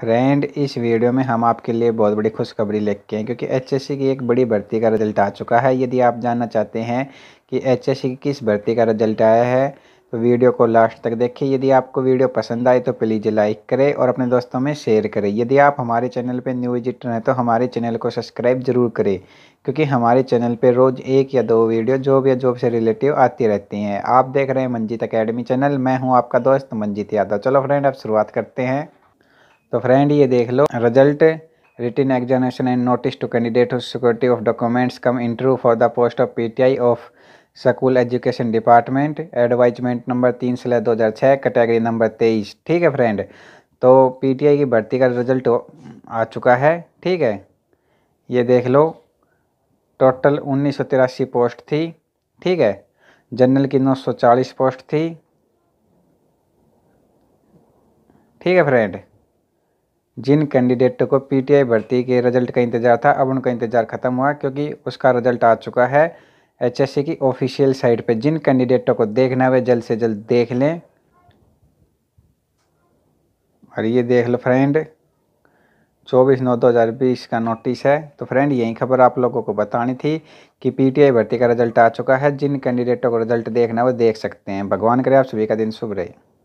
friend इस video में हम आपके लिए बहुत बड़ी खुशखबरी लेके हैं क्योंकि एचएससी की एक बड़ी भर्ती का रिजल्ट आ चुका है यदि आप जानना चाहते हैं कि एचएससी की किस भर्ती का रिजल्ट आया है तो वीडियो को लास्ट तक देखिए यदि आपको वीडियो पसंद आए तो प्लीज़ लाइक करें और अपने दोस्तों में शेयर करें यदि आप हमारे चैनल पर न्यू विजिटर हैं तो हमारे चैनल को सब्सक्राइब जरूर करें क्योंकि हमारे चैनल पर रोज़ एक या दो वीडियो जॉब या जॉब से रिलेटिव आती रहती हैं आप देख रहे हैं मंजीत अकेडमी चैनल मैं हूँ आपका दोस्त मंजीत यादव चलो फ्रेंड आप शुरुआत करते हैं तो फ्रेंड ये देख लो result return examination and notice to candidate of security of documents cum entry for the post of PTI of school education department advertisement number तीन सिले दो हज़ार छः कैटेगरी नंबर तेईस ठीक है फ्रेंड तो पीटीआई की भर्ती का रिजल्ट आ चुका है ठीक है ये देख लो टोटल उन्नीस सौ तिरासी पोस्ट थी ठीक है जनरल की नौ सौ चालीस पोस्ट थी ठीक है फ्रेंड जिन कैंडिडेट को पीटीआई भर्ती के रिजल्ट का इंतज़ार था अब उनका इंतज़ार ख़त्म हुआ क्योंकि उसका रिजल्ट आ चुका है एचएससी की ऑफिशियल साइट पे जिन कैंडिडेटों को देखना है जल्द से जल्द देख लें और ये देख लो फ्रेंड चौबीस नौ दो हज़ार बीस का नोटिस है तो फ्रेंड यही खबर आप लोगों को बतानी थी कि पीटीआई भर्ती का रिजल्ट आ चुका है जिन कैंडिडेटों को रिजल्ट देखना है वो देख सकते हैं भगवान करे आप सभी का दिन शुभ रहे